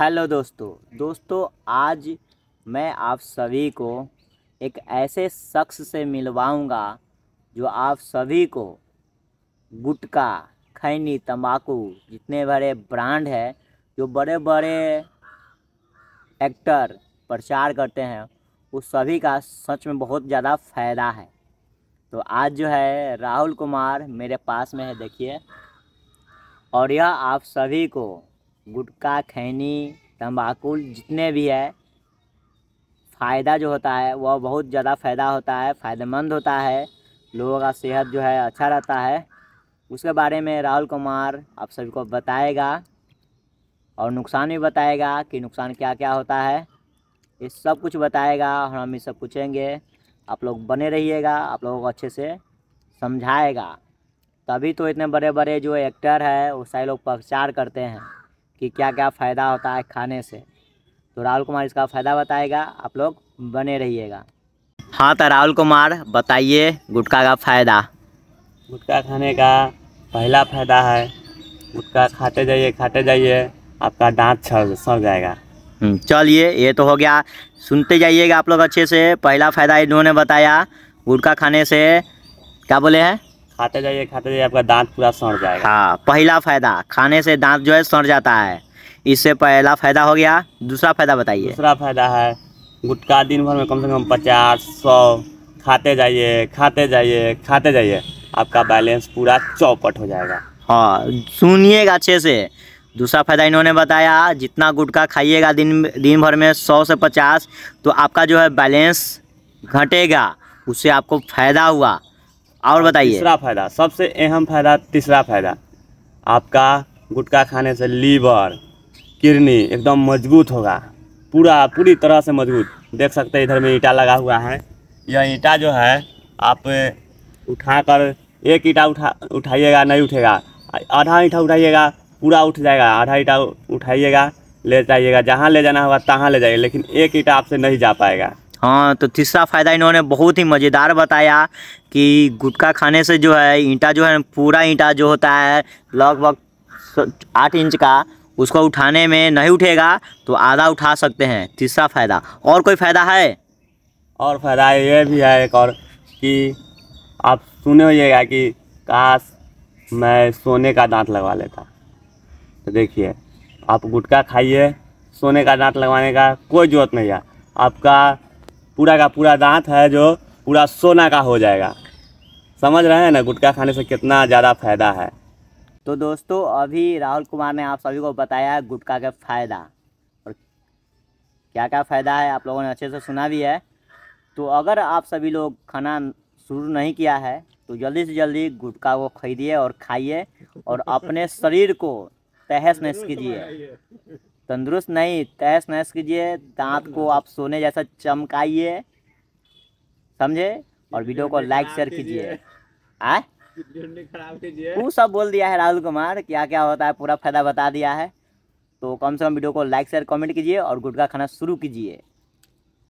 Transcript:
hello दोस्तों दोस्तों आज मैं आप सभी को एक ऐसे शख्स से मिलवाऊंगा जो आप सभी को गुटखा खैनी तंबाकू जितने बड़े ब्रांड है जो बड़े बड़े एक्टर प्रचार करते हैं उस सभी का सच में बहुत ज़्यादा फ़ायदा है तो आज जो है राहुल कुमार मेरे पास में है देखिए और यह आप सभी को गुटखा खैनी तंबाकू जितने भी है फ़ायदा जो होता है वह बहुत ज़्यादा फ़ायदा होता है फ़ायदेमंद होता है लोगों का सेहत जो है अच्छा रहता है उसके बारे में राहुल कुमार आप सभी को बताएगा और नुकसान भी बताएगा कि नुकसान क्या क्या होता है ये सब कुछ बताएगा और हम ये सब पूछेंगे आप लोग बने रहिएगा आप लोगों को अच्छे से समझाएगा तभी तो इतने बड़े बड़े जो एक्टर है वो सारे लोग प्रचार करते हैं कि क्या क्या फ़ायदा होता है खाने से तो राहुल कुमार इसका फ़ायदा बताएगा आप लोग बने रहिएगा हाँ तो राहुल कुमार बताइए गुटखा का फ़ायदा गुटखा खाने का पहला फ़ायदा है गुटखा खाते जाइए खाते जाइए आपका दांत सड़ सड़ जाएगा हम्म, चलिए ये तो हो गया सुनते जाइएगा आप लोग अच्छे से पहला फ़ायदा इन्होंने बताया गुटखा खाने से क्या बोले हैं खाते जाइए खाते जाइए आपका दांत पूरा सड़ जाएगा हाँ पहला फायदा खाने से दांत जो है सड़ जाता है इससे पहला फायदा हो गया दूसरा फायदा बताइए दूसरा फायदा है गुटका दिन भर में कम से कम पचास सौ खाते जाइए खाते जाइए खाते जाइए आपका बैलेंस पूरा चौपट हो जाएगा हाँ सुनिएगा अच्छे से दूसरा फायदा इन्होंने बताया जितना गुटका खाइएगा दिन दिन भर में सौ से पचास तो आपका जो है बैलेंस घटेगा उससे आपको फायदा हुआ और बताइए तीसरा फायदा सबसे अहम फायदा तीसरा फायदा आपका गुटखा खाने से लीवर किडनी एकदम मजबूत होगा पूरा पूरी तरह से मजबूत देख सकते हैं इधर में ईटा लगा हुआ है यह ईटा जो है आप उठा कर एक ईटा उठा उठाइएगा नहीं उठेगा आधा ईटा उठाइएगा पूरा उठ जाएगा आधा ईटा उठाइएगा ले जाइएगा जहाँ ले जाना होगा तहाँ ले जाइएगा लेकिन एक ईटा आपसे नहीं जा पाएगा हाँ तो तीसरा फ़ायदा इन्होंने बहुत ही मज़ेदार बताया कि गुटखा खाने से जो है ईंटा जो है पूरा ईंटा जो होता है लगभग आठ इंच का उसको उठाने में नहीं उठेगा तो आधा उठा सकते हैं तीसरा फ़ायदा और कोई फ़ायदा है और फ़ायदा ये भी है एक और कि आप सुने होइएगा कि काश मैं सोने का दांत लगवा लेता तो देखिए आप गुटखा खाइए सोने का दांत लगवाने का कोई जरूरत नहीं है आपका पूरा का पूरा दांत है जो पूरा सोना का हो जाएगा समझ रहे हैं ना गुटखा खाने से कितना ज़्यादा फायदा है तो दोस्तों अभी राहुल कुमार ने आप सभी को बताया गुटखा का फ़ायदा और क्या क्या फ़ायदा है आप लोगों ने अच्छे से सुना भी है तो अगर आप सभी लोग खाना शुरू नहीं किया है तो जल्दी से जल्दी गुटखा को खरीदिए और खाइए और अपने शरीर को तहस नहस कीजिए तंदुरुस्त नहीं तहस नहस कीजिए दांत को आप सोने जैसा चमकाइए समझे और वीडियो को लाइक शेयर कीजिए आए वो सब बोल दिया है राहुल कुमार क्या क्या होता है पूरा फायदा बता दिया है तो कम से कम वीडियो को लाइक शेयर कमेंट कीजिए और गुटखा खाना शुरू कीजिए